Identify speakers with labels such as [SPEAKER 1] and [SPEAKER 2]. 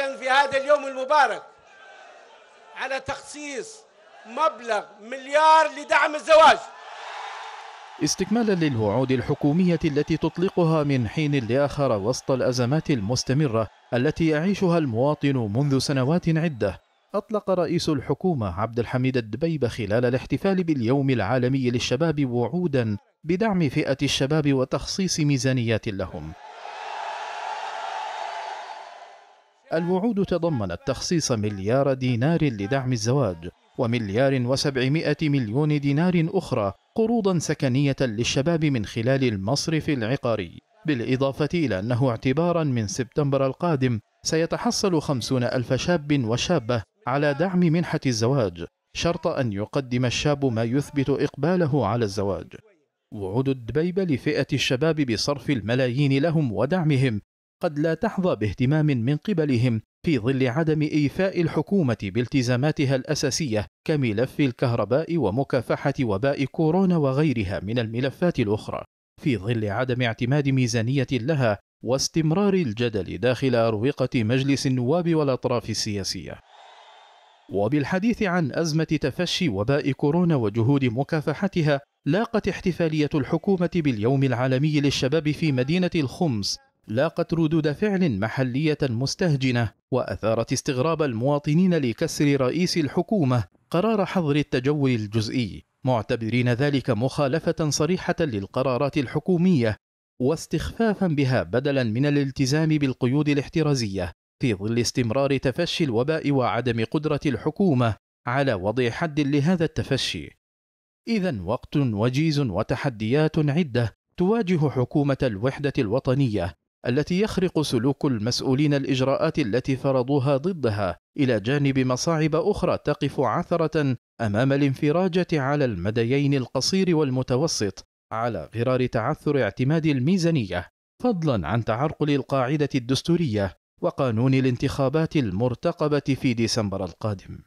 [SPEAKER 1] أولا في هذا اليوم المبارك على تخصيص مبلغ مليار لدعم الزواج استكمالا للوعود الحكومية التي تطلقها من حين لآخر وسط الأزمات المستمرة التي يعيشها المواطن منذ سنوات عدة أطلق رئيس الحكومة عبد الحميد الدبيب خلال الاحتفال باليوم العالمي للشباب وعودا بدعم فئة الشباب وتخصيص ميزانيات لهم الوعود تضمنت تخصيص مليار دينار لدعم الزواج ومليار وسبعمائة مليون دينار أخرى قروضا سكنية للشباب من خلال المصرف العقاري بالإضافة إلى أنه اعتبارا من سبتمبر القادم سيتحصل خمسون ألف شاب وشابة على دعم منحة الزواج شرط أن يقدم الشاب ما يثبت إقباله على الزواج وعود الدبيبة لفئة الشباب بصرف الملايين لهم ودعمهم قد لا تحظى باهتمام من قبلهم في ظل عدم ايفاء الحكومه بالتزاماتها الاساسيه كملف الكهرباء ومكافحه وباء كورونا وغيرها من الملفات الاخرى في ظل عدم اعتماد ميزانيه لها واستمرار الجدل داخل اروقه مجلس النواب والاطراف السياسيه وبالحديث عن ازمه تفشي وباء كورونا وجهود مكافحتها لاقت احتفاليه الحكومه باليوم العالمي للشباب في مدينه الخمس لاقت ردود فعل محلية مستهجنة وأثارت استغراب المواطنين لكسر رئيس الحكومة قرار حظر التجول الجزئي معتبرين ذلك مخالفة صريحة للقرارات الحكومية واستخفافا بها بدلا من الالتزام بالقيود الاحترازية في ظل استمرار تفشي الوباء وعدم قدرة الحكومة على وضع حد لهذا التفشي. إذا وقت وجيز وتحديات عدة تواجه حكومة الوحدة الوطنية التي يخرق سلوك المسؤولين الاجراءات التي فرضوها ضدها الى جانب مصاعب اخرى تقف عثره امام الانفراجه على المديين القصير والمتوسط على غرار تعثر اعتماد الميزانيه فضلا عن تعرقل القاعده الدستوريه وقانون الانتخابات المرتقبه في ديسمبر القادم